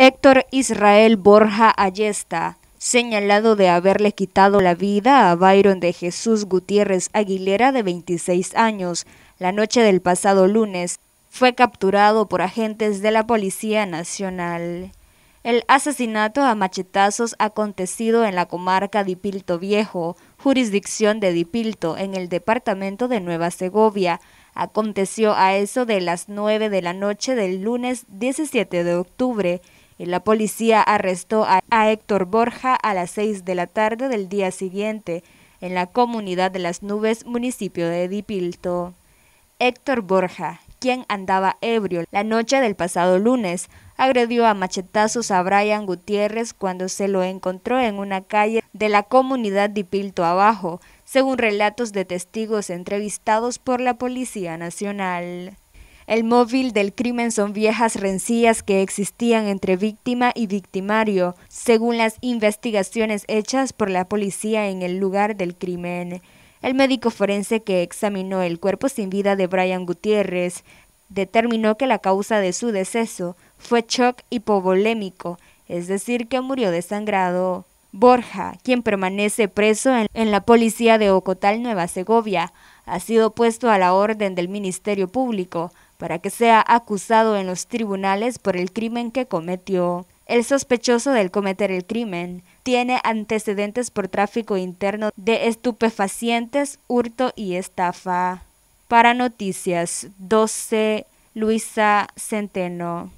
Héctor Israel Borja Ayesta, señalado de haberle quitado la vida a Byron de Jesús Gutiérrez Aguilera de 26 años la noche del pasado lunes, fue capturado por agentes de la Policía Nacional. El asesinato a machetazos acontecido en la comarca Dipilto Viejo, jurisdicción de Dipilto, en el departamento de Nueva Segovia, aconteció a eso de las 9 de la noche del lunes 17 de octubre, eh, la policía arrestó a, Héctor Borja a las 6 de la tarde del día siguiente en la comunidad de Las Nubes, municipio de Dipilto. Héctor Borja, quien andaba ebrio la noche del pasado lunes, agredió a machetazos a Brian Gutiérrez cuando se lo encontró en una calle de la comunidad Dipilto Abajo, según relatos de testigos entrevistados por la Policía Nacional. El móvil del crimen son viejas rencillas que existían entre víctima y victimario, según las investigaciones hechas por la policía en el lugar del crimen. El médico forense que examinó el cuerpo sin vida de Brian Gutiérrez determinó que la causa de su deceso fue shock hipovolémico, es decir, que murió desangrado. Borja, quien permanece preso en, en, la policía de Ocotal, Nueva Segovia, ha sido puesto a la orden del Ministerio Público para que sea acusado en los tribunales por el crimen que cometió. El sospechoso del cometer el crimen tiene antecedentes por tráfico interno de estupefacientes, hurto y estafa. Para Noticias 12, Luisa Centeno.